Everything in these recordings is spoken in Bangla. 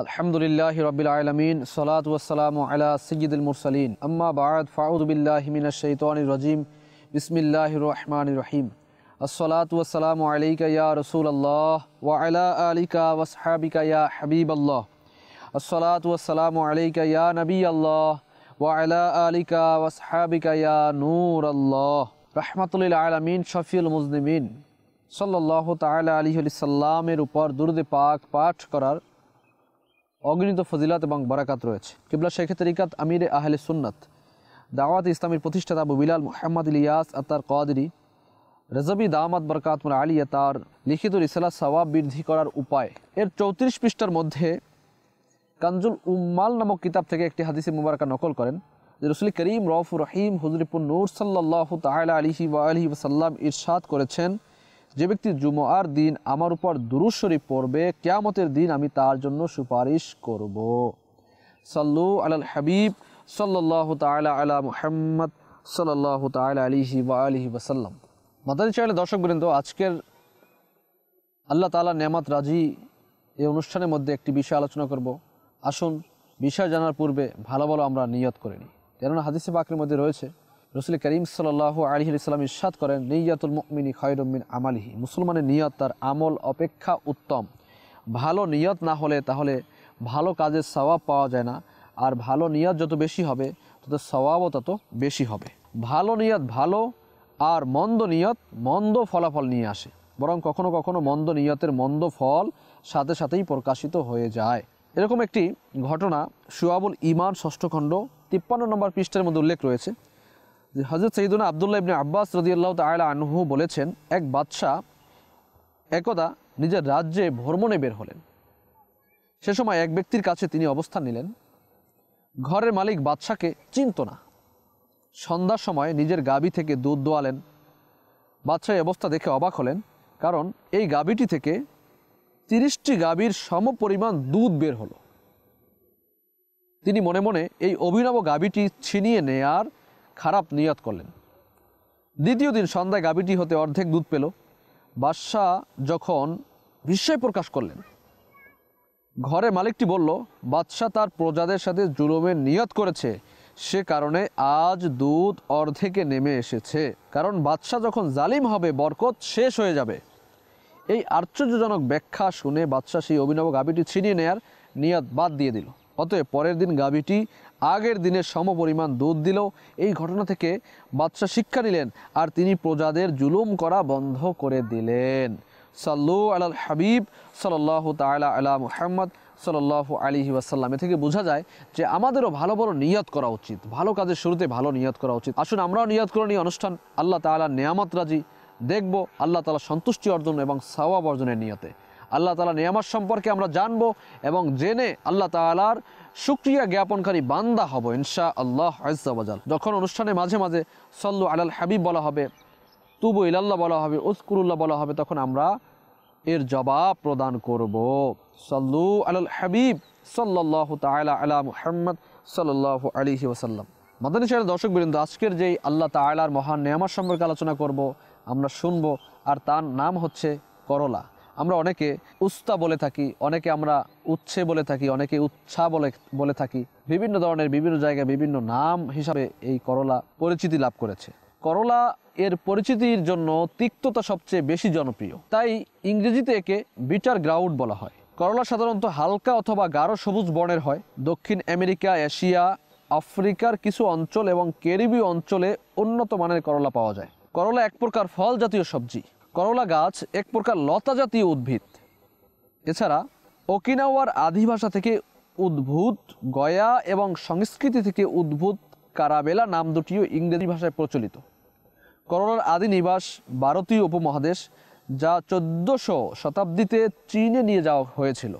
الحمد للہ رب العالمین صلاۃ العلّمین سید المرسلین اما بعد فاعوذ باللہ من الشیطان الرجیم بسم اللہ الرحمن الرحیم الصلاۃ والسلام علیہ یا رسول اللہ وعلا اللّہ الصحب یا حبیب اللہ الصلاۃ والسلام وسلام یا نبی اللہ وعلا علّہ و یا نور اللہ رحمۃ للعالمین شفیع المضمین صلی اللہ تعالی علیہ وسلم روپر درد پاک پاٹ کرر অগণিত ফজিলাত এবং বরাকাত রয়েছে কিবলা শেখে তরিকাত আমির আহলে সুন্নাত দাওয়াত ইসলামের প্রতিষ্ঠাতা আবু বিলাল মোহাম্মদ ইলিয়াস আত্মার কদরি রেজবি দামাত বরকাত আলী তার লিখিত রিসালা সওয়াব বৃদ্ধি করার উপায় এর চৌত্রিশ পৃষ্ঠার মধ্যে কাঞ্জুল উম্মাল নামক কিতাব থেকে একটি হাদিসে মুবারকা নকল করেন যে রসুল করিম রফ রহিম হজরিপুর নূর সাল্লাহ তাহলে আলহি ওয়া আলহি সাল্লাম ইরশাদ করেছেন যে ব্যক্তি জুমআর দিন আমার উপর দুরুজ শরীফ পড়বে কেয়ামতের দিন আমি তার জন্য সুপারিশ করব সাল্লু আলাল হাবিব সাল্লাহ তালা আলা মুহাম্মদ সাল্লাহ তালা আলিহি বা আলহি বাসাল্লাম মাদারি চাইলে দর্শক বৃন্দ আজকের আল্লাহ তালা নেমাত রাজি এই অনুষ্ঠানের মধ্যে একটি বিষয় আলোচনা করব আসুন বিষয় জানার পূর্বে ভালো ভালো আমরা নিয়ত করে নিই কেননা হাদিসে পাকের মধ্যে রয়েছে রসুল করিম সাল আলহি ইসলাম ইসাদ করেন নিয়াতুল মুকমিনী খয়রমিন আমালিহি মুসলমানের নিয়ত তার আমল অপেক্ষা উত্তম ভালো নিয়ত না হলে তাহলে ভালো কাজের স্বভাব পাওয়া যায় না আর ভালো নিয়ত যত বেশি হবে তত স্বভাবও তত বেশি হবে ভালো নিয়ত ভালো আর মন্দ নিয়ত মন্দ ফলাফল নিয়ে আসে বরং কখনো কখনো মন্দ নিয়তের মন্দ ফল সাথে সাথেই প্রকাশিত হয়ে যায় এরকম একটি ঘটনা সুয়াবুল ইমান ষষ্ঠখণ্ড তিপ্পান্ন নম্বর পৃষ্ঠের মধ্যে উল্লেখ রয়েছে হজরত সঈদুনা আবদুল্লাহ ইবনে আব্বাস রদিয়াল্লাহ তালা আনহু বলেছেন এক বাদশাহ একদা নিজের রাজ্যে ভ্রমণে বের হলেন সে সময় এক ব্যক্তির কাছে তিনি অবস্থান নিলেন ঘরের মালিক বাদশাকে চিনত না সন্ধ্যার সময় নিজের গাবি থেকে দুধ দোয়ালেন বাদশাহ অবস্থা দেখে অবাক হলেন কারণ এই গাবিটি থেকে তিরিশটি গাবির সম পরিমাণ দুধ বের হলো তিনি মনে মনে এই অভিনব গাবিটি ছিনিয়ে নেয়ার খারাপ নিয়ত করলেন দ্বিতীয় দিন সন্ধ্যায় গাভীটি হতে অর্ধেক দুধ পেল বাদশাহ যখন বিস্ময় প্রকাশ করলেন ঘরে মালিকটি বলল বাদশাহ তার প্রজাদের সাথে জুলুমের নিয়ত করেছে সে কারণে আজ দুধ অর্ধেকে নেমে এসেছে কারণ বাদশাহ যখন জালিম হবে বরকত শেষ হয়ে যাবে এই আশ্চর্যজনক ব্যাখ্যা শুনে বাদশাহ সেই অভিনব গাভীটি ছিনিয়ে নেয়ার নিয়ত বাদ দিয়ে দিল অতএব পরের দিন গাভীটি আগের দিনের সমপরিমাণ দুধ দিলেও এই ঘটনা থেকে বাদশাহ শিক্ষা নিলেন আর তিনি প্রজাদের জুলুম করা বন্ধ করে দিলেন সাল্লু আলাল হাবিব সাল্লাহ তালা আলা মুহাম্মদ সাল্লাহ আলী ওয়াসাল্লাম এ থেকে বোঝা যায় যে আমাদেরও ভালো বড় নিয়ত করা উচিত ভালো কাজের শুরুতে ভালো নিয়ত করা উচিত আসুন আমরাও নিয়ত করে নিই অনুষ্ঠান আল্লাহ তালা নিয়ামত রাজি দেখব আল্লাহ তালা সন্তুষ্টি অর্জন এবং সাওয়াব অর্জনের নিয়তে আল্লাহ তালা নিয়ামত সম্পর্কে আমরা জানবো এবং জেনে আল্লাহ তালার সুক্রিয়া জ্ঞাপনকারী বান্দা হব ইনশা আল্লাহ আজাল যখন অনুষ্ঠানে মাঝে মাঝে সল্লু আলাল হাবিব বলা হবে তুবু ইলাল্লাহ বলা হবে উস্কুরুল্লাহ বলা হবে তখন আমরা এর জবাব প্রদান করব সল্লু আলাল হাবিব সাল্লাহ তালা আলা মুহাম্মদ সাল্লাহ আলিহি ওসাল্লাম মাদানী সাহেব দর্শক বৃন্দ আজকের যেই আল্লাহ তালার মহান নেয়ামার সম্পর্কে আলোচনা করব আমরা শুনবো আর তার নাম হচ্ছে করলা আমরা অনেকে উস্তা বলে থাকি অনেকে আমরা উচ্ছে বলে থাকি অনেকে উচ্ছা বলে বলে থাকি বিভিন্ন ধরনের বিভিন্ন জায়গায় বিভিন্ন নাম হিসাবে এই করলা পরিচিতি লাভ করেছে করলা এর পরিচিতির জন্য তিক্ততা সবচেয়ে বেশি জনপ্রিয় তাই ইংরেজিতে একে বিটার গ্রাউড বলা হয় করলা সাধারণত হালকা অথবা গাঢ় সবুজ বর্ণের হয় দক্ষিণ আমেরিকা এশিয়া আফ্রিকার কিছু অঞ্চল এবং ক্যারিবীয় অঞ্চলে উন্নত মানের করলা পাওয়া যায় করলা এক প্রকার ফল জাতীয় সবজি করলা গাছ এক প্রকার লতা জাতীয় উদ্ভিদ এছাড়া ওকিনাওয়ার আদি ভাষা থেকে উদ্ভূত গয়া এবং সংস্কৃতি থেকে উদ্ভূত কারাবেলা নাম দুটিও ইংরেজি ভাষায় প্রচলিত করলার আদি নিবাস ভারতীয় উপমহাদেশ যা চোদ্দশো শতাব্দীতে চীনে নিয়ে যাওয়া হয়েছিল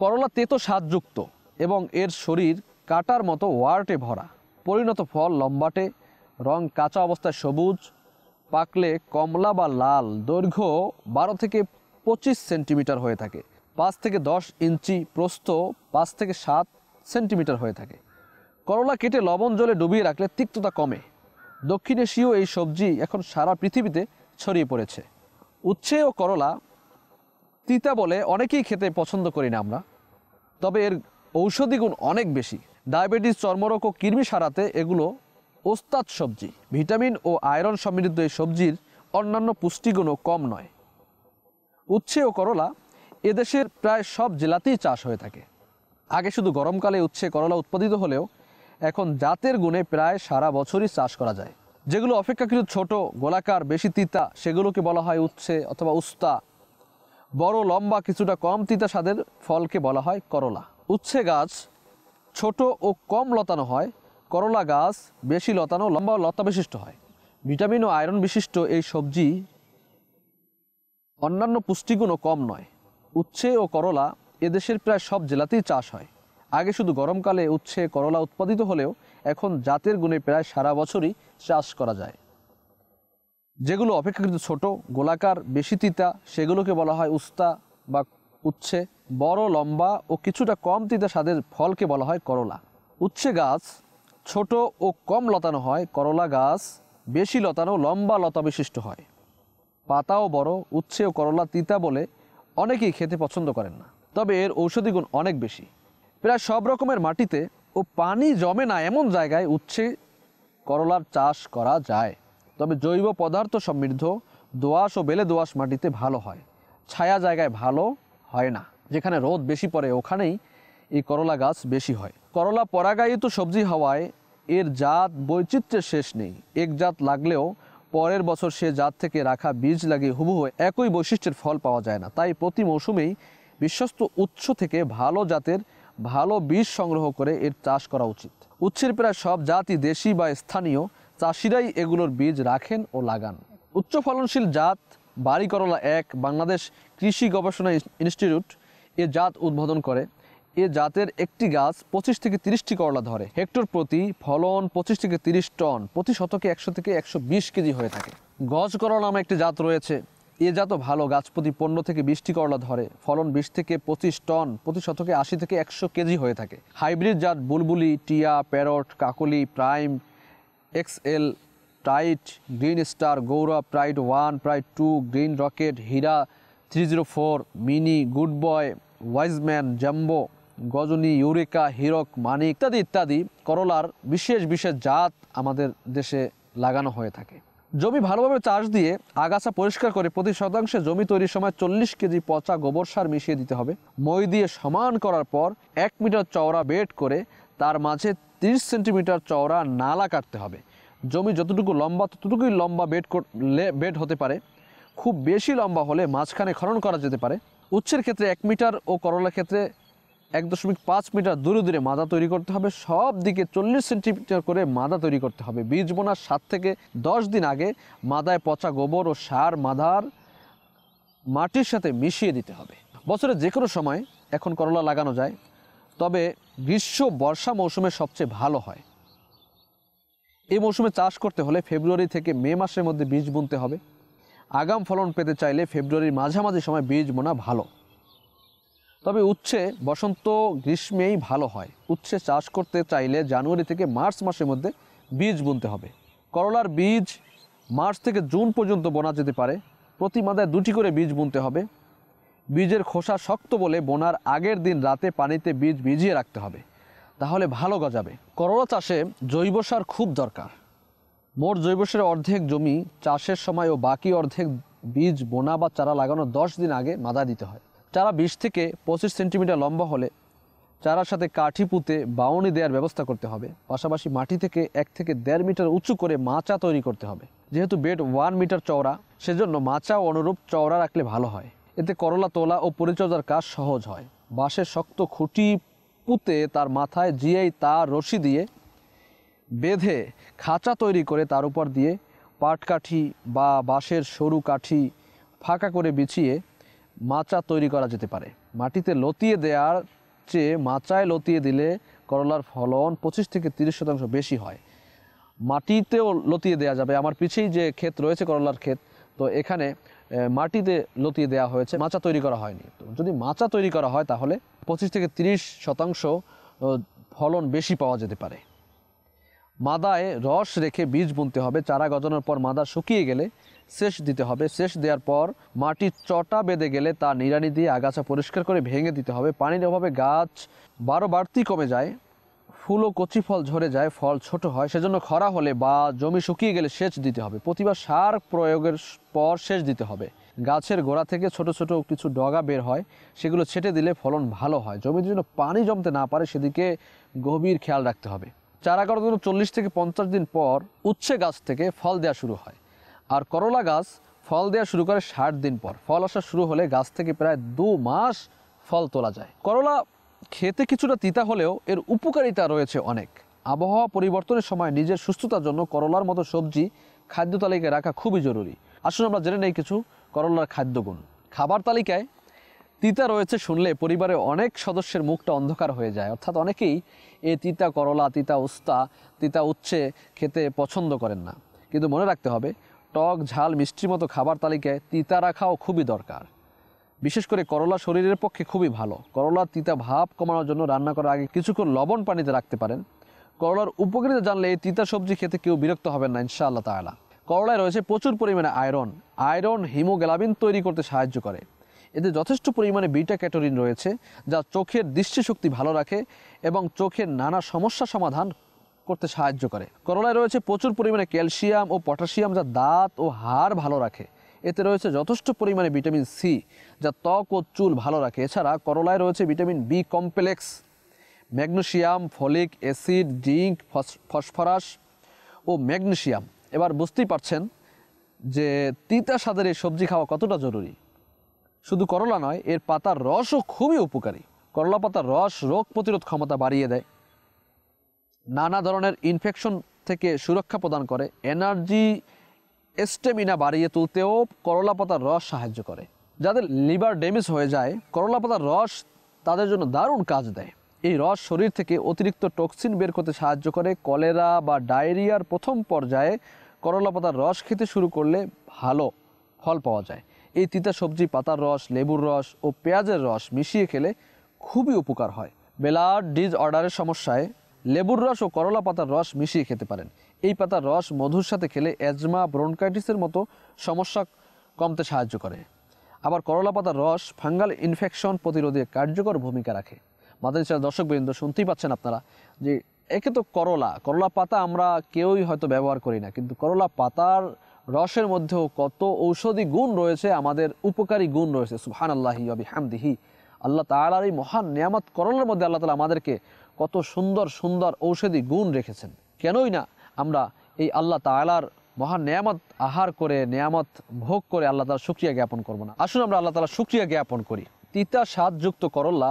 করলা তেতো স্বাদযুক্ত এবং এর শরীর কাটার মতো ওয়ার্টে ভরা পরিণত ফল লম্বাটে রং কাঁচা অবস্থায় সবুজ পাকলে কমলা বা লাল দৈর্ঘ্য বারো থেকে পঁচিশ সেন্টিমিটার হয়ে থাকে পাঁচ থেকে দশ ইঞ্চি প্রস্থ পাঁচ থেকে সাত সেন্টিমিটার হয়ে থাকে করলা কেটে লবণ জলে ডুবিয়ে রাখলে তিক্ততা কমে দক্ষিণ এশীয় এই সবজি এখন সারা পৃথিবীতে ছড়িয়ে পড়েছে উচ্ছে ও করলা তিতা বলে অনেকেই খেতে পছন্দ করি না আমরা তবে এর ঔষধি গুণ অনেক বেশি ডায়াবেটিস চর্মরোগ ও কৃমি সারাতে এগুলো ওস্তাদ সবজি ভিটামিন ও আয়রন সমৃদ্ধ এই সবজির অন্যান্য পুষ্টিগুণও কম নয় উচ্ছে ও করলা এদেশের প্রায় সব জেলাতেই চাষ হয়ে থাকে আগে শুধু গরমকালে উচ্ছে করলা উৎপাদিত হলেও এখন জাতের গুণে প্রায় সারা বছরই চাষ করা যায় যেগুলো অপেক্ষাকৃত ছোট গোলাকার বেশি তিতা সেগুলোকে বলা হয় উচ্ছে অথবা উস্তা বড় লম্বা কিছুটা কম তিতা স্বাদের ফলকে বলা হয় করলা উচ্ছে গাছ ছোট ও কম লতানো হয় করলা গাছ বেশি লতানো লম্বা লতা বিশিষ্ট হয় ভিটামিন ও আয়রন বিশিষ্ট এই সবজি অন্যান্য পুষ্টিগুণও কম নয় উচ্ছে ও করলা এদেশের প্রায় সব জেলাতেই চাষ হয় আগে শুধু গরমকালে উচ্ছে করলা উৎপাদিত হলেও এখন জাতের গুণে প্রায় সারা বছরই চাষ করা যায় যেগুলো অপেক্ষাকৃত ছোট গোলাকার বেশি তিতা সেগুলোকে বলা হয় উস্তা বা উচ্ছে বড় লম্বা ও কিছুটা কম তিতা স্বাদের ফলকে বলা হয় করলা উচ্ছে গাছ ছোট ও কম লতানো হয় করলা গাছ বেশি লতানো লম্বা লতা বিশিষ্ট হয় পাতাও বড় উচ্ছে ও করলা তিতা বলে অনেকেই খেতে পছন্দ করেন না তবে এর ঔষধি গুণ অনেক বেশি প্রায় সব রকমের মাটিতে ও পানি জমে না এমন জায়গায় উচ্ছে করলার চাষ করা যায় তবে জৈব পদার্থ সমৃদ্ধ দোয়াশ ও বেলে দোয়াশ মাটিতে ভালো হয় ছায়া জায়গায় ভালো হয় না যেখানে রোদ বেশি পড়ে ওখানেই এই করলা গাছ বেশি হয় করলা পরাগায়িত সবজি হওয়ায় এর জাত বৈচিত্র্যের শেষ নেই এক জাত লাগলেও পরের বছর সে জাত থেকে রাখা বীজ লাগিয়ে হুবহু একই বৈশিষ্ট্যের ফল পাওয়া যায় না তাই প্রতি মৌসুমেই বিশ্বস্ত উৎস থেকে ভালো জাতের ভালো বীজ সংগ্রহ করে এর চাষ করা উচিত উচ্ছের প্রায় সব জাতি দেশি বা স্থানীয় চাষিরাই এগুলোর বীজ রাখেন ও লাগান উচ্চ ফলনশীল জাত বাড়ি করলা এক বাংলাদেশ কৃষি গবেষণা ইনস্টিটিউট এ জাত উদ্বোধন করে এ জাতের একটি গাছ পঁচিশ থেকে তিরিশটি করলা ধরে হেক্টর প্রতি ফলন পঁচিশ থেকে তিরিশ টন প্রতি শতকে একশো থেকে একশো বিশ কেজি হয়ে থাকে গজ করলা নামে একটি জাত রয়েছে এ জাত ভালো গাছ প্রতি পনেরো থেকে বিশটি করলা ধরে ফলন বিশ থেকে পঁচিশ টন প্রতি শতকে আশি থেকে একশো কেজি হয়ে থাকে হাইব্রিড জাত Bulbuli Tia parrot Kakoli prime X L tight green star Gourab প্রাইট ওয়ান প্রাইট two green rocket Hira three zero four mini good boy wiseman jumbo Ghazni eureka Hirak money ইত্যাদি ইত্যাদি করলার বিশেষ বিশেষ জাত আমাদের দেশে লাগানো হয়ে থাকে জমি ভালোভাবে চাষ দিয়ে আগাছা পরিষ্কার করে প্রতি শতাংশে জমি তৈরির সময় চল্লিশ কেজি পচা গোবর সার মিশিয়ে দিতে হবে মই দিয়ে সমান করার পর এক মিটার চওড়া বেড করে তার মাঝে 30 সেন্টিমিটার চওড়া নালা কাটতে হবে জমি যতটুকু লম্বা ততটুকুই লম্বা বেড বেড হতে পারে খুব বেশি লম্বা হলে মাঝখানে খনন করা যেতে পারে উচ্ছের ক্ষেত্রে এক মিটার ও করলার ক্ষেত্রে এক দশমিক পাঁচ মিটার দূরে দূরে মাদা তৈরি করতে হবে সব দিকে চল্লিশ সেন্টিমিটার করে মাদা তৈরি করতে হবে বীজ বোনার সাত থেকে দশ দিন আগে মাদায় পচা গোবর ও সার মাদার মাটির সাথে মিশিয়ে দিতে হবে বছরে যে কোনো সময় এখন করলা লাগানো যায় তবে গ্রীষ্ম বর্ষা মৌসুমে সবচেয়ে ভালো হয় এই মৌসুমে চাষ করতে হলে ফেব্রুয়ারি থেকে মে মাসের মধ্যে বীজ বুনতে হবে আগাম ফলন পেতে চাইলে ফেব্রুয়ারির মাঝামাঝি সময় বীজ বোনা ভালো তবে উচ্ছে বসন্ত গ্রীষ্মেই ভালো হয় উচ্ছে চাষ করতে চাইলে জানুয়ারি থেকে মার্চ মাসের মধ্যে বীজ বুনতে হবে করলার বীজ মার্চ থেকে জুন পর্যন্ত বোনা যেতে পারে প্রতি মাদায় দুটি করে বীজ বুনতে হবে বীজের খোসা শক্ত বলে বোনার আগের দিন রাতে পানিতে বীজ ভিজিয়ে রাখতে হবে তাহলে ভালো গজাবে করলা চাষে জৈব সার খুব দরকার মোট জৈব সারের অর্ধেক জমি চাষের সময় ও বাকি অর্ধেক বীজ বোনা বা চারা লাগানোর দশ দিন আগে মাদা দিতে হয় চারা বিশ থেকে পঁচিশ সেন্টিমিটার লম্বা হলে চারার সাথে কাঠি পুঁতে বাউনি দেওয়ার ব্যবস্থা করতে হবে পাশাপাশি মাটি থেকে এক থেকে দেড় মিটার উঁচু করে মাচা তৈরি করতে হবে যেহেতু বেড ওয়ান মিটার চওড়া সেজন্য মাচা অনুরূপ চওড়া রাখলে ভালো হয় এতে করলা তোলা ও পরিচর্যার কাজ সহজ হয় বাঁশের শক্ত খুঁটি পুঁতে তার মাথায় জিয়াই তার রশি দিয়ে বেঁধে খাঁচা তৈরি করে তার উপর দিয়ে পাটকাঠি বা বাঁশের সরু কাঠি ফাঁকা করে বিছিয়ে মাচা তৈরি করা যেতে পারে মাটিতে লতিয়ে দেওয়ার চেয়ে মাচায় লতিয়ে দিলে করলার ফলন পঁচিশ থেকে তিরিশ শতাংশ বেশি হয় মাটিতেও লতিয়ে দেওয়া যাবে আমার পিছেই যে ক্ষেত রয়েছে করলার ক্ষেত তো এখানে মাটিতে লতিয়ে দেওয়া হয়েছে মাচা তৈরি করা হয়নি তো যদি মাচা তৈরি করা হয় তাহলে পঁচিশ থেকে তিরিশ শতাংশ ফলন বেশি পাওয়া যেতে পারে মাদায় রস রেখে বীজ বুনতে হবে চারা গজানোর পর মাদা শুকিয়ে গেলে শেষ দিতে হবে সেচ দেওয়ার পর মাটির চটা বেঁধে গেলে তা নিড়ানি দিয়ে আগাছা পরিষ্কার করে ভেঙে দিতে হবে পানির অভাবে গাছ বারো বাড়তি কমে যায় ফুল ও কচি ফল ঝরে যায় ফল ছোট হয় সেজন্য খরা হলে বা জমি শুকিয়ে গেলে সেচ দিতে হবে প্রতিবার সার প্রয়োগের পর সেচ দিতে হবে গাছের গোড়া থেকে ছোট ছোট কিছু ডগা বের হয় সেগুলো ছেটে দিলে ফলন ভালো হয় জমির জন্য পানি জমতে না পারে সেদিকে গভীর খেয়াল রাখতে হবে চারা করার জন্য চল্লিশ থেকে পঞ্চাশ দিন পর উচ্ছে গাছ থেকে ফল দেওয়া শুরু হয় আর করলা গাছ ফল দেওয়া শুরু করে ষাট দিন পর ফল আসা শুরু হলে গাছ থেকে প্রায় দু মাস ফল তোলা যায় করলা খেতে কিছুটা তিতা হলেও এর উপকারিতা রয়েছে অনেক আবহাওয়া পরিবর্তনের সময় নিজের সুস্থতার জন্য করলার মতো সবজি খাদ্য তালিকায় রাখা খুবই জরুরি আসুন আমরা জেনে নেই কিছু করলার খাদ্যগুণ খাবার তালিকায় তিতা রয়েছে শুনলে পরিবারের অনেক সদস্যের মুখটা অন্ধকার হয়ে যায় অর্থাৎ অনেকেই এই তিতা করলা তিতা উস্তা তিতা উচ্ছে খেতে পছন্দ করেন না কিন্তু মনে রাখতে হবে টক ঝাল মিষ্টির মতো খাবার তালিকায় তিতা রাখাও খুবই দরকার বিশেষ করে করলা শরীরের পক্ষে খুবই ভালো করলার তিতা ভাব কমানোর জন্য রান্না করার আগে কিছুক্ষণ লবণ পানিতে রাখতে পারেন করলার উপকৃত জানলে এই তিতা সবজি খেতে কেউ বিরক্ত হবেন না ইনশাআল্লাহ তালা করলায় রয়েছে প্রচুর পরিমাণে আয়রন আয়রন হিমোগ্লাবিন তৈরি করতে সাহায্য করে এতে যথেষ্ট পরিমাণে বিটা ক্যাটোরিন রয়েছে যা চোখের দৃষ্টিশক্তি ভালো রাখে এবং চোখের নানা সমস্যা সমাধান করতে সাহায্য করে করলায় রয়েছে প্রচুর পরিমাণে ক্যালসিয়াম ও পটাশিয়াম যা দাঁত ও হাড় ভালো রাখে এতে রয়েছে যথেষ্ট পরিমাণে ভিটামিন সি যা ত্বক ও চুল ভালো রাখে এছাড়া করলায় রয়েছে vitamin B complex magnesium folic acid zinc phosphorus ও ম্যাগনেশিয়াম এবার বুঝতেই পারছেন যে তিতা স্বাদের এই সবজি খাওয়া কতটা জরুরি শুধু করলা নয় এর পাতার রসও খুবই উপকারী করলা পাতার রস রোগ প্রতিরোধ ক্ষমতা বাড়িয়ে দেয় নানা ধরনের ইনফেকশন থেকে সুরক্ষা প্রদান করে এনার্জি স্টেমিনা বাড়িয়ে তুলতেও করলা পাতার রস সাহায্য করে যাদের লিভার ড্যামেজ হয়ে যায় করলা পাতার রস তাদের জন্য দারুণ কাজ দেয় এই রস শরীর থেকে অতিরিক্ত টক্সিন বের করতে সাহায্য করে কলেরা বা ডায়রিয়ার প্রথম পর্যায়ে করলা পাতার রস খেতে শুরু করলে ভালো ফল পাওয়া যায় এই তিতা সবজি পাতার রস লেবুর রস ও পেঁয়াজের রস মিশিয়ে খেলে খুবই উপকার হয় বেলার ডিজ অর্ডারের সমস্যায় লেবুর রস ও করলা পাতার রস মিশিয়ে খেতে পারেন এই পাতার রস মধুর সাথে খেলে অ্যাজমা ব্রোনকাইটিসের মতো সমস্যা কমতে সাহায্য করে আবার করলা পাতার রস ফাঙ্গাল ইনফেকশন প্রতিরোধে কার্যকর ভূমিকা রাখে মাদ্রাসার দর্শকবৃন্দ শুনতেই পাচ্ছেন আপনারা যে একে তো করলা করলা পাতা আমরা কেউই হয়তো ব্যবহার করি না কিন্তু করলা পাতার রসের মধ্যেও কত ঔষধি গুণ রয়েছে আমাদের উপকারী গুণ রয়েছে সুহান আল্লাহি আবি হামদিহি আল্লাহ তালার এই মহান নিয়ামত করণের মধ্যে আল্লাহ তালা আমাদেরকে কত সুন্দর সুন্দর ঔষধি গুণ রেখেছেন কেনই না আমরা এই আল্লাহ তালার মহান নিয়ামত আহার করে নিয়ামত ভোগ করে আল্লাহ তালা সুক্রিয়া জ্ঞাপন করবো না আসুন আমরা আল্লাহ তালা সুক্রিয়া জ্ঞাপন করি তিতা স্বাদযুক্ত করল্লা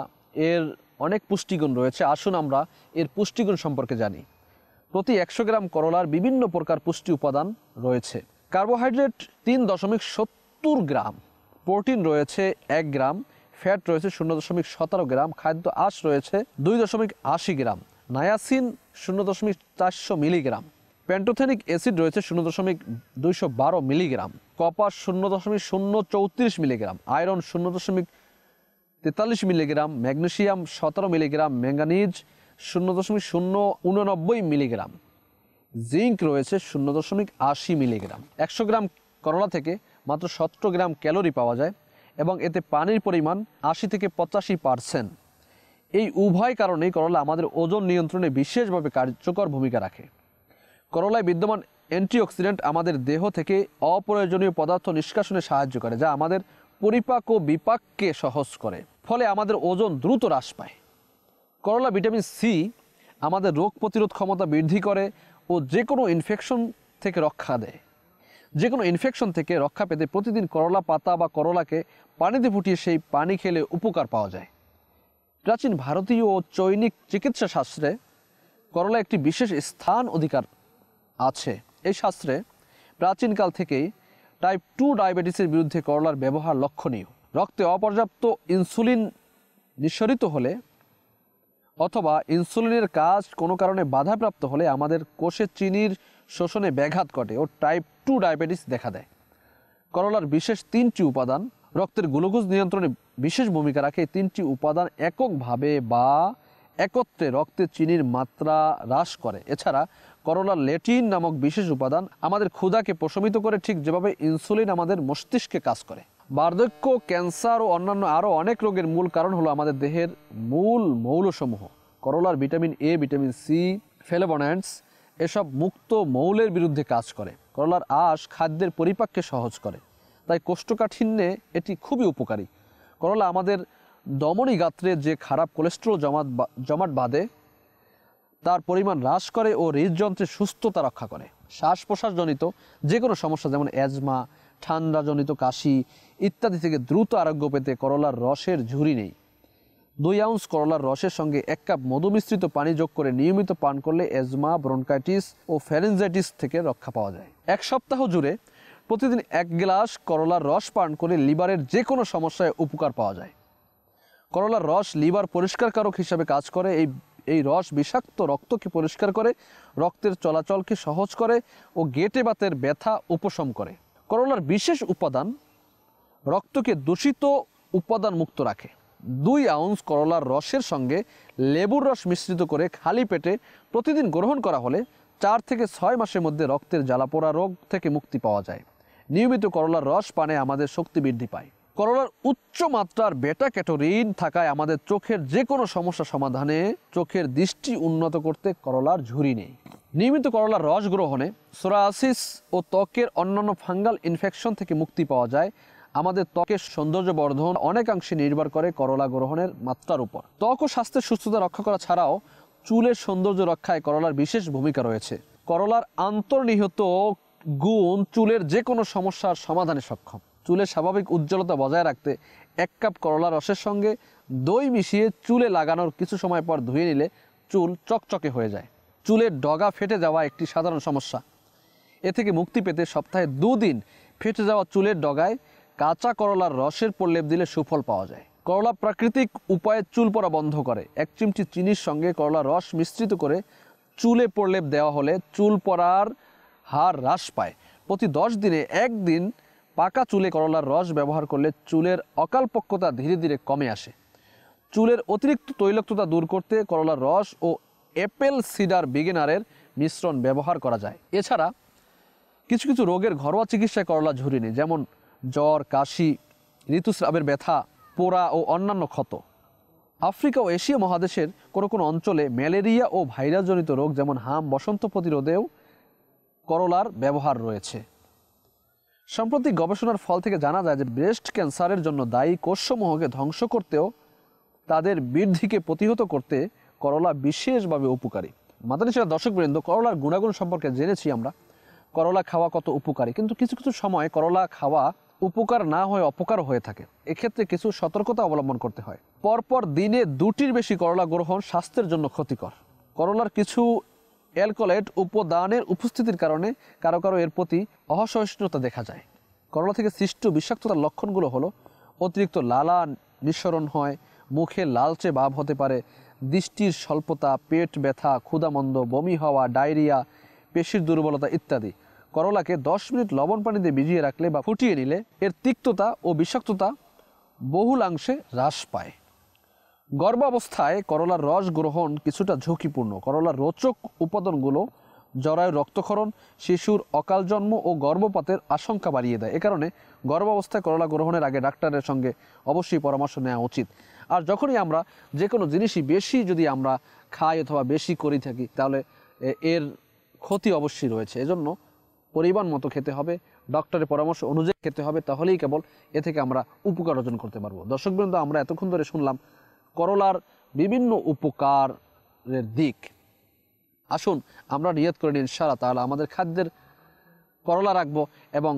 এর অনেক পুষ্টিগুণ রয়েছে আসুন আমরা এর পুষ্টিগুণ সম্পর্কে জানি প্রতি একশো গ্রাম করলার বিভিন্ন প্রকার পুষ্টি উপাদান রয়েছে কার্বোহাইড্রেট তিন দশমিক সত্তর গ্রাম প্রোটিন রয়েছে এক গ্রাম ফ্যাট রয়েছে শূন্য দশমিক সতেরো গ্রাম খাদ্য আঁশ রয়েছে দুই দশমিক আশি গ্রাম নায়াসিন শূন্য দশমিক চারশো মিলিগ্রাম প্যান্টোথেনিক অ্যাসিড রয়েছে শূন্য দশমিক দুইশো বারো মিলিগ্রাম কপার শূন্য দশমিক শূন্য চৌত্রিশ মিলিগ্রাম আয়রন শূন্য দশমিক তেতাল্লিশ মিলিগ্রাম ম্যাগনেশিয়াম সতেরো মিলিগ্রাম ম্যাঙ্গানিজ শূন্য দশমিক শূন্য উননব্বই মিলিগ্রাম জিঙ্ক রয়েছে শূন্য দশমিক আশি মিলিগ্রাম একশো গ্রাম করলা থেকে মাত্র সতেরো গ্রাম ক্যালোরি পাওয়া যায় এবং এতে পানির পরিমাণ আশি থেকে পঁচাশি পারসেন্ট এই উভয় কারণেই করলা আমাদের ওজন নিয়ন্ত্রণে বিশেষভাবে কার্যকর ভূমিকা রাখে করলায় বিদ্যমান অ্যান্টিঅক্সিডেন্ট আমাদের দেহ থেকে অপ্রয়োজনীয় পদার্থ নিষ্কাশনে সাহায্য করে যা আমাদের পরিপাক ও বিপাককে সহজ করে ফলে আমাদের ওজন দ্রুত হ্রাস পায় করলা ভিটামিন সি আমাদের রোগ প্রতিরোধ ক্ষমতা বৃদ্ধি করে ও যে কোনো ইনফেকশন থেকে রক্ষা দেয় যে কোনো ইনফেকশন থেকে রক্ষা পেতে প্রতিদিন করলা পাতা বা করলাকে পানিতে ফুটিয়ে সেই পানি খেলে উপকার পাওয়া যায় প্রাচীন ভারতীয় ও চৈনিক চিকিৎসা শাস্ত্রে করলা একটি বিশেষ স্থান অধিকার আছে এই শাস্ত্রে প্রাচীনকাল থেকেই টাইপ টু ডায়াবেটিসের বিরুদ্ধে করলার ব্যবহার লক্ষণীয় রক্তে অপর্যাপ্ত ইনসুলিন নিঃসরিত হলে অথবা ইনসুলিনের কাজ কোনো কারণে বাধাপ্রাপ্ত হলে আমাদের কোষে চিনির শোষণে ব্যাঘাত ঘটে ও টাইপ টু ডায়াবেটিস দেখা দেয় করলার বিশেষ তিনটি উপাদান রক্তের গ্লুকোজ নিয়ন্ত্রণে বিশেষ ভূমিকা রাখে তিনটি উপাদান এককভাবে বা একত্রে রক্তে চিনির মাত্রা হ্রাস করে এছাড়া করলার লেটিন নামক বিশেষ উপাদান আমাদের ক্ষুধাকে প্রশমিত করে ঠিক যেভাবে ইনসুলিন আমাদের মস্তিষ্কে কাজ করে বার্ধক্য ক্যান্সার ও অন্যান্য আরও অনেক রোগের মূল কারণ হলো আমাদের দেহের মূল মৌলসমূহ করলার ভিটামিন এ ভিটামিন সি ফেলেবনান্টস এসব মুক্ত মৌলের বিরুদ্ধে কাজ করে করলার আঁশ খাদ্যের পরিপাককে সহজ করে তাই কোষ্ঠকাঠিন্যে এটি খুবই উপকারী করলা আমাদের দমনী গাত্রে যে খারাপ কোলেস্ট্রল জমাট জমাট বাঁধে তার পরিমাণ হ্রাস করে ও হৃদযন্ত্রের সুস্থতা রক্ষা করে শ্বাস প্রশ্বাসজনিত যে কোনো সমস্যা যেমন অ্যাজমা ঠান্ডাজনিত কাশি ইত্যাদি থেকে দ্রুত আরোগ্য পেতে করলার রসের ঝুরি নেই দুই আউন্স করলার রসের সঙ্গে এক কাপ মধু মিশ্রিত পানি যোগ করে নিয়মিত পান করলে এজমা ব্রনকাইটিস ও ফ্যারেঞ্জাইটিস থেকে রক্ষা পাওয়া যায় এক সপ্তাহ জুড়ে প্রতিদিন এক গ্লাস করলার রস পান করে লিভারের যে কোনো সমস্যায় উপকার পাওয়া যায় করলার রস লিভার পরিষ্কারকারক হিসাবে কাজ করে এই এই রস বিষাক্ত রক্তকে পরিষ্কার করে রক্তের চলাচলকে সহজ করে ও গেটে বাতের ব্যথা উপশম করে করলার বিশেষ উপাদান রক্তকে দূষিত উপাদান মুক্ত রাখে দুই আউন্স করলার রসের সঙ্গে লেবুর রস মিশ্রিত করে খালি পেটে প্রতিদিন গ্রহণ করা হলে চার থেকে ছয় মাসের মধ্যে রক্তের জ্বালাপোড়া রোগ থেকে মুক্তি পাওয়া যায় নিয়মিত করলার রস পানে আমাদের শক্তি বৃদ্ধি পায় করলার উচ্চ মাত্রার বেটা ক্যাটোরিন থাকায় আমাদের চোখের যে কোনো সমস্যা সমাধানে চোখের দৃষ্টি উন্নত করতে করলার ঝুরি নেই নিয়মিত করলার রস গ্রহণে সোরাসিস ও ত্বকের অন্যান্য ফাঙ্গাল ইনফেকশন থেকে মুক্তি পাওয়া যায় আমাদের ত্বকের সৌন্দর্য বর্ধন অনেকাংশে নির্ভর করে করলা গ্রহণের মাত্রার উপর ত্বক ও স্বাস্থ্যের সুস্থতা রক্ষা করা ছাড়াও চুলের সৌন্দর্য রক্ষায় করলার বিশেষ ভূমিকা রয়েছে করলার আন্তর্নিহিত গুণ চুলের যে কোনো সমস্যার সমাধানে সক্ষম চুলের স্বাভাবিক উজ্জ্বলতা বজায় রাখতে এক কাপ করলা রসের সঙ্গে দই মিশিয়ে চুলে লাগানোর কিছু সময় পর ধুয়ে নিলে চুল চকচকে হয়ে যায় চুলের ডগা ফেটে যাওয়া একটি সাধারণ সমস্যা এ থেকে মুক্তি পেতে সপ্তাহে দুদিন ফেটে যাওয়া চুলের ডগায় কাঁচা করলার রসের প্রলেপ দিলে সুফল পাওয়া যায় করলা প্রাকৃতিক উপায়ে চুল পরা বন্ধ করে এক চিমটি চিনির সঙ্গে করলা রস মিশ্রিত করে চুলে প্রলেপ দেওয়া হলে চুল পড়ার হার হ্রাস পায় প্রতি দশ দিনে একদিন পাকা চুলে করলার রস ব্যবহার করলে চুলের অকালপক্কতা ধীরে ধীরে কমে আসে চুলের অতিরিক্ত তৈলাক্ততা দূর করতে করলার রস ও অ্যাপেল সিডার বিগিনারের মিশ্রণ ব্যবহার করা যায় এছাড়া কিছু কিছু রোগের ঘরোয়া চিকিৎসায় করলা ঝুরিনি যেমন জ্বর কাশি ঋতুস্রাবের ব্যথা পোড়া ও অন্যান্য ক্ষত আফ্রিকা ও এশিয়া মহাদেশের কোনো কোনো অঞ্চলে ম্যালেরিয়া ও ভাইরাসজনিত রোগ যেমন হাম বসন্ত প্রতিরোধেও করলার ব্যবহার রয়েছে সাম্প্রতিক গবেষণার ফল থেকে জানা যায় যে ব্রেস্ট ক্যান্সারের জন্য দায়ী কোষসমূহকে ধ্বংস করতেও তাদের বৃদ্ধিকে প্রতিহত করতে করলা বিশেষভাবে উপকারী মাদানী সেরা দর্শকবৃন্দ করলার গুণাগুণ সম্পর্কে জেনেছি আমরা করলা খাওয়া কত উপকারী কিন্তু কিছু কিছু সময় করলা খাওয়া উপকার না হয়ে অপকার হয়ে থাকে এক্ষেত্রে কিছু সতর্কতা অবলম্বন করতে হয় পরপর দিনে দুটির বেশি করলা গ্রহণ স্বাস্থ্যের জন্য ক্ষতিকর করলার কিছু অ্যালকোলেট উপদানের উপস্থিতির কারণে কারো কারো এর প্রতি অসহিষ্ণুতা দেখা যায় করলা থেকে সৃষ্ট বিষাক্ততার লক্ষণগুলো হলো অতিরিক্ত লালা নিঃসরণ হয় মুখে লালচে ভাব হতে পারে দৃষ্টির স্বল্পতা পেট ব্যথা ক্ষুধামন্দ বমি হওয়া ডায়রিয়া পেশির দুর্বলতা ইত্যাদি করলাকে দশ মিনিট লবণ পানি দিয়ে ভিজিয়ে রাখলে বা ফুটিয়ে নিলে এর তিক্ততা ও বিষাক্ততা বহুলাংশে হ্রাস পায় গর্ভাবস্থায় করলার রস গ্রহণ কিছুটা ঝুঁকিপূর্ণ করলার রোচক উপাদানগুলো জরায়ু রক্তক্ষরণ শিশুর অকাল জন্ম ও গর্ভপাতের আশঙ্কা বাড়িয়ে দেয় এ কারণে গর্ভাবস্থায় করলা গ্রহণের আগে ডাক্তারের সঙ্গে অবশ্যই পরামর্শ নেওয়া উচিত আর যখনই আমরা যে কোনো জিনিসই বেশি যদি আমরা খাই অথবা বেশি করি থাকি তাহলে এর ক্ষতি অবশ্যই রয়েছে এজন্য পরিমাণ মতো খেতে হবে ডক্টরের পরামর্শ অনুযায়ী খেতে হবে তাহলেই কেবল এ থেকে আমরা উপকার অর্জন করতে পারবো দর্শকবৃন্দ আমরা এতক্ষণ ধরে শুনলাম করলার বিভিন্ন উপকারের দিক আসুন আমরা নিয়ত করে নিন সারা তাহলে আমাদের খাদ্যের করলা রাখবো এবং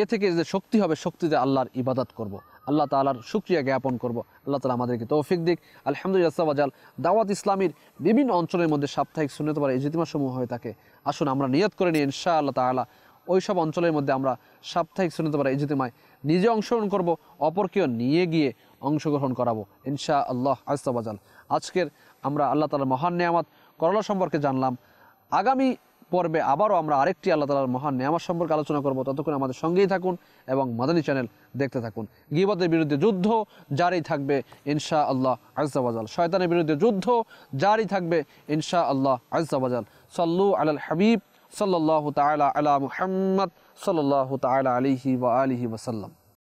এ থেকে যে শক্তি হবে শক্তিতে আল্লাহর ইবাদত করব। আল্লাহ তালার সুক্রিয়া জ্ঞাপন করব আল্লাহ তালা আমাদেরকে তৌফিক দিক আলহামদুলিল্লাহ ওয়াজাল দাওয়াত ইসলামীর বিভিন্ন অঞ্চলের মধ্যে সাপ্তাহিক শূন্যতে পারে সমূহ হয়ে থাকে আসুন আমরা নিয়ত করে নিই ইনশা আল্লাহ তালা ওই সব অঞ্চলের মধ্যে আমরা সাপ্তাহিক শূন্যতে পারে ইজতিমায় নিজে অংশগ্রহণ করব অপরকেও নিয়ে গিয়ে অংশগ্রহণ করাবো ইনশা আল্লাহ আস্তাবাজাল আজকের আমরা আল্লাহ তালার মহান নিয়ামত করলা সম্পর্কে জানলাম আগামী পর্বে আবারও আমরা আরেকটি আল্লাহ তালার মহান নেয়ামত সম্পর্কে আলোচনা করবো ততক্ষণ আমাদের সঙ্গেই থাকুন এবং মাদানী চ্যানেল দেখতে থাকুন গিবাদের বিরুদ্ধে যুদ্ধ জারি থাকবে ইনশা আল্লাহ আজাল শয়তানের বিরুদ্ধে যুদ্ধ জারি থাকবে ইনশা আল্লাহ আজাল সল্লু আলাল হাবিব সাল্লাহ তালা আলা মুহাম্মদ সাল্লাহ তালা আলিহি ওয়া আলিহি ওসাল্লাম